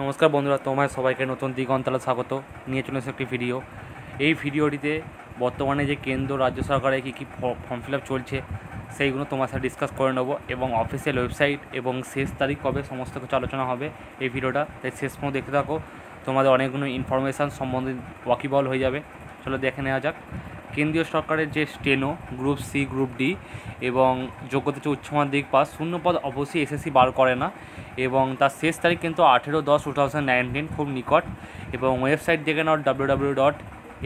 নমস্কার বন্ধুরা তোমার সবাইকে নতুন দিগন্তলা স্বাগত নিয়ে চলে একটি ভিডিও এই ভিডিওটিতে বর্তমানে যে কেন্দ্র রাজ্য সরকারের কী কী ফর্ম ফিল চলছে সেইগুলো তোমার সাথে ডিসকাস করে নেবো এবং অফিসিয়াল ওয়েবসাইট এবং শেষ তারিখ কবে সমস্ত কিছু আলোচনা হবে এই ভিডিওটা তাই শেষ পর্যন্ত দেখতে থাকো তোমাদের অনেকগুলো ইনফরমেশান সম্বন্ধে ওয়াকিবল হয়ে যাবে চলো দেখে নেওয়া যাক কেন্দ্রীয় সরকারের যে steno group C group D এবং যোগ্যতা উচ্চ মাধ্যমিক পাস শূন্য পদ অবশ্যই এসএসসি বার করে না এবং তার শেষ তারিখ কিন্তু আঠেরো দশ টু থাউজেন্ড নাইনটিন খুব নিকট এবং ওয়েবসাইট দেখে নাও W W dot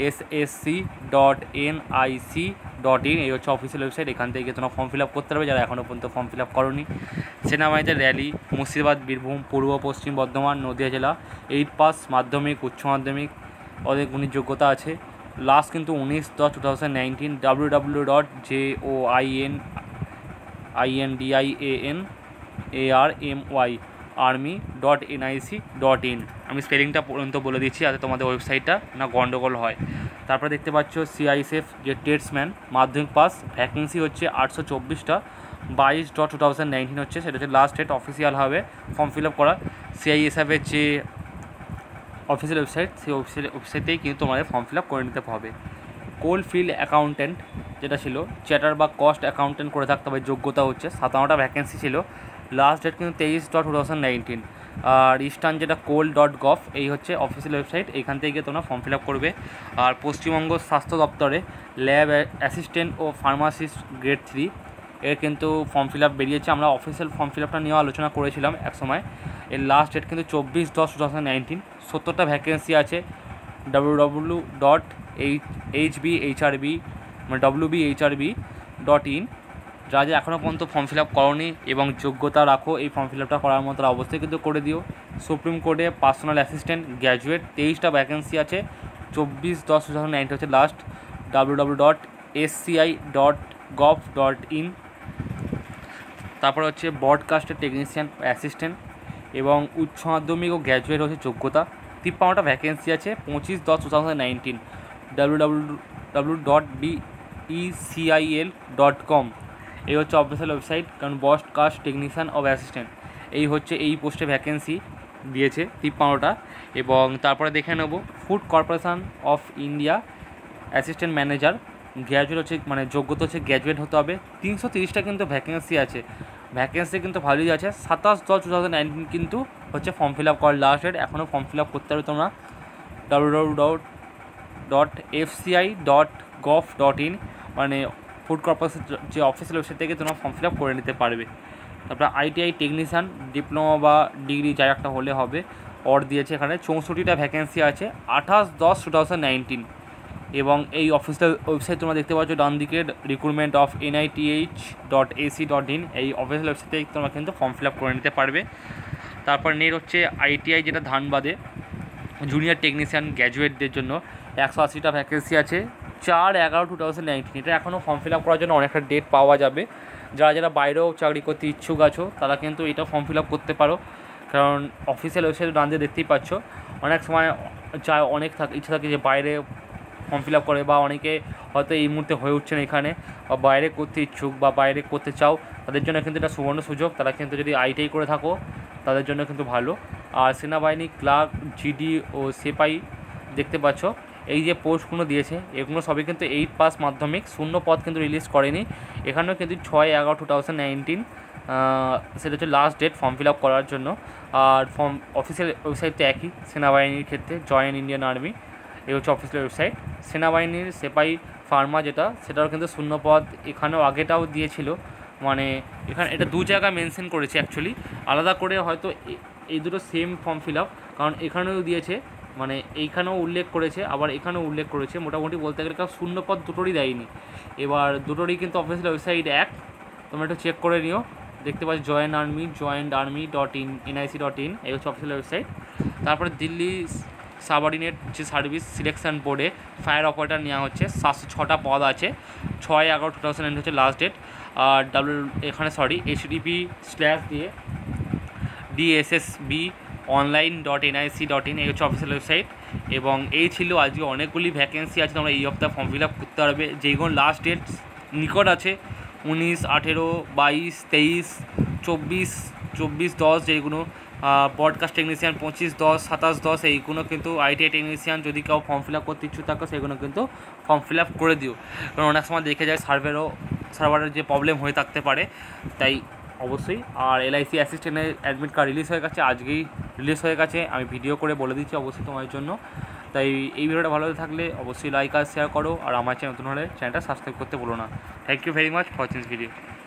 S S C dot N I C dot in এই হচ্ছে অফিসিয়াল ওয়েবসাইট এখান থেকে তোমরা ফর্ম ফিল আপ করতে পারবে যারা এখনও পর্যন্ত ফর্ম ফিল আপ করনি সেনাবাহিনীতে র্যালি মুর্শিদাবাদ বীরভূম পূর্ব পশ্চিম বর্ধমান নদীয়া জেলা এইট পাস মাধ্যমিক উচ্চ মাধ্যমিক অনেক যোগ্যতা আছে লাস্ট কিন্তু উনিশ দশ two thousand nineteen W dot J O I N I N D I A N A R M Y army dot N NIC dot in আমি স্পেলিংটা পর্যন্ত বলে দিচ্ছি যাতে তোমাদের ওয়েবসাইটটা না গণ্ডগোল হয় তারপরে দেখতে পাচ্ছ সিআইএসএফ যে টেটসম্যান মাধ্যমিক পাস ভ্যাকেন্সি হচ্ছে আটশো চব্বিশটা বাইশ ডট টু থাউজেন্ড নাইনটিন হচ্ছে সেটা হচ্ছে লাস্ট ডেট অফিসিয়াল হবে ফর্ম ফিল আপ করা সিআইএসএফের যে অফিসের ওয়েবসাইট সেই অফিসের ওয়েবসাইটেই কিন্তু তোমাদের ফর্ম ফিল আপ করে নিতে হবে কোল্ড ফিল্ড অ্যাকাউন্ট্যান্ট যেটা ছিল চ্যাটার বা কস্ট অ্যাকাউন্ট্যান্ট করে থাকতে হবে যোগ্যতা হচ্ছে সাতান্নটা ভ্যাকেন্সি ছিল লাস্ট ডেট কিন্তু তেইশ ডট টু থাউজেন্ড নাইনটিন আর ইস্টার্ন যেটা কোল ডট গভ এই হচ্ছে অফিসিয়াল ওয়েবসাইট এইখান থেকে গিয়ে তোমরা ফর্ম ফিল আপ করবে আর পশ্চিমবঙ্গ স্বাস্থ্য দপ্তরে ল্যাব অ্যাসিস্ট্যান্ট ও ফার্মাসিস্ট গ্রেড থ্রি এর কিন্তু ফর্ম ফিল আপ বেরিয়েছে আমরা অফিসিয়াল ফর্ম ফিল আপটা নিয়েও আলোচনা করেছিলাম এক সময় এর লাস্ট ডেট কিন্তু চব্বিশ দশ টু থাউজেন্ড নাইনটিন সত্তরটা ভ্যাকেন্সি আছে W W dot H H B HRB মানে W B HRB dot in যারা যে এখনও পর্যন্ত ফর্ম ফিল আপ করনি এবং যোগ্যতা রাখো এই ফর্ম ফিল আপটা করার মতো অবশ্যই কিন্তু করে দিও সুপ্রিম কোর্টে পার্সোনাল অ্যাসিস্ট্যান্ট গ্র্যাজুয়েট তেইশটা ভ্যাকেন্সি আছে চব্বিশ দশ টু থাউজেন্ড নাইনটি হচ্ছে last W W dot SCI dot gov dot in তারপর হচ্ছে ব্রডকাস্টের টেকনিশিয়ান অ্যাসিস্ট্যান্ট এবং উচ্চ মাধ্যমিক ও গ্র্যাজুয়েট হচ্ছে যোগ্যতা তিপ্পান্নটা ভ্যাকেন্সি আছে পঁচিশ দশ two thousand nineteen W W dot BECIL dot com এই হচ্ছে অফিসিয়াল ওয়েবসাইট কারণ broadcast technician of assistant এই হচ্ছে এই পোস্টে ভ্যাকেন্সি দিয়েছে তিপ্পান্নটা এবং তারপরে দেখে নেব food corporation of India assistant manager graduate হচ্ছে মানে যোগ্যতা হচ্ছে গ্র্যাজুয়েট হতে হবে তিনশো তিরিশটা কিন্তু ভ্যাকেন্সি আছে ভ্যাকেন্সি কিন্তু ভালোই আছে সাতাশ দশ টু থাউজেন্ড নাইনটিন কিন্তু হচ্ছে ফর্ম ফিল আপ করার লাস্ট ডেট এখনও ফর্ম ফিল আপ করতে পারবে তোমরা W W dot dot FCI dot gov dot in মানে ফুড কর্পোরেশন যে অফিসিয়াল ওয়েবসাইট থেকে তোমরা ফর্ম ফিল আপ করে নিতে পারবে তারপরে আইটিআই টেকনিশিয়ান ডিপ্লোমা বা ডিগ্রি যাই একটা হলে হবে অর্ড দিয়েছে এখানে চৌষট্টিটা ভ্যাকেন্সি আছে আঠাশ দশ টু থাউজেন্ড নাইনটিন এবং এই অফিসিয়াল ওয়েবসাইট তোমরা দেখতে পাচ্ছ ডান দিকে recruitment of NITH dot AC dot in এই অফিসিয়াল ওয়েবসাইটে তোমরা কিন্তু ফর্ম ফিল আপ করে নিতে পারবে তারপর নেট হচ্ছে আইটিআই যেটা ধানবাদে জুনিয়র টেকনিশিয়ান গ্র্যাজুয়েটদের জন্য একশো আশিটা ভ্যাকেন্সি আছে চার এগারো টু থাউজেন্ড নাইনটিন এটা এখনও ফর্ম ফিল আপ করার জন্য অনেকটা ডেট পাওয়া যাবে যারা যারা বাইরেও চাকরি করতে ইচ্ছুক আছো তারা কিন্তু এটা ফর্ম ফিল আপ করতে পারো কারণ অফিসিয়াল ওয়েবসাইট ডান দিয়ে দেখতেই পাচ্ছ অনেক সময় চায় অনেক থাকে ইচ্ছা থাকে যে বাইরে ফর্ম ফিল করে বা অনেকে হয়তো এই মুহূর্তে হয়ে উঠছেন এখানে বা বাইরে করতে ইচ্ছুক বা বাইরে করতে চাও তাদের জন্য কিন্তু এটা সুবর্ণ সুযোগ তারা কিন্তু যদি আইটিআই করে থাকো তাদের জন্য কিন্তু ভালো আর সেনাবাহিনী ক্লার্ক জিডি ও সেপাই দেখতে পাচ্ছ এই যে পোস্টগুলো দিয়েছে এগুলো সবই কিন্তু এইট পাস মাধ্যমিক শূন্য পদ কিন্তু রিলিজ করেনি এখানেও কিন্তু ছয় এগারো টু থাউজেন্ড নাইনটিন সেটা হচ্ছে last date form fill up করার জন্য আর ফর্ম অফিসিয়াল ওয়েবসাইটটা একই সেনাবাহিনীর ক্ষেত্রে জয়েন ইন্ডিয়ান আর্মি এই হচ্ছে অফিসিয়াল ওয়েবসাইট সেনাবাহিনীর সেপাই ফার্মা যেটা সেটাও কিন্তু শূন্যপদ এখানেও আগেটাও দিয়েছিল মানে এখানে এটা দু জায়গা মেনশন করেছে অ্যাকচুয়ালি আলাদা করে হয়তো এই দুটো সেম ফর্ম ফিল আপ কারণ এখানেও দিয়েছে মানে এইখানেও উল্লেখ করেছে আবার এখানেও উল্লেখ করেছে মোটামুটি বলতে গেলে কারণ শূন্যপদ দুটোরই দেয়নি এবার দুটোরই কিন্তু অফিসিয়াল ওয়েবসাইট এক তোমরা একটু চেক করে নিও দেখতে পাচ্ছ joint army joint army dot in NIC dot in এই হচ্ছে অফিসিয়াল ওয়েবসাইট তারপরে দিল্লি সাবঅর্ডিনেট যে সার্ভিস সিলেকশান বোর্ডে ফায়ার অপারেটার নেওয়া হচ্ছে সাতশো ছটা পদ আছে ছয় এগারো টু থাউজেন্ড হচ্ছে লাস্ট ডেট আর ডাব্লিউ এখানে সরি এইচডিপি স্ল্যাশ দিয়ে DSSB online dot NIC dot in এই হচ্ছে অফিসিয়াল ওয়েবসাইট এবং এই ছিল আজকে অনেকগুলি ভ্যাকেন্সি আছে তোমরা এই হপ্তাহ ফর্ম ফিল আপ করতে পারবে যেইগুলো লাস্ট ডেট নিকট আছে উনিশ আঠেরো বাইশ তেইশ চব্বিশ চব্বিশ দশ যেগুলো ব্রডকাস্ট টেকনিশিয়ান পঁচিশ দশ সাতাশ দশ এইগুলো কিন্তু আইটিআই টেকনিশিয়ান যদি কেউ ফর্ম ফিল আপ করতে ইচ্ছুক থাকো সেগুলো কিন্তু ফর্ম ফিল আপ করে দিও কারণ অনেক সময় দেখে যায় সার্ভেরও সার্ভারের যে প্রবলেম হয়ে থাকতে পারে তাই অবশ্যই আর এলআইসি অ্যাসিস্ট্যান্টের অ্যাডমিট কার্ড রিলিজ হয়ে গেছে আজকেই রিলিজ হয়ে গেছে আমি ভিডিও করে বলে দিচ্ছি অবশ্যই তোমার জন্য তাই এই ভিডিওটা ভালো থাকলে অবশ্যই লাইক আর শেয়ার করো আর আমার চ্যানেল নতুন হলে চ্যানেলটা সাবস্ক্রাইব করতে বলো না thank you very much for watching video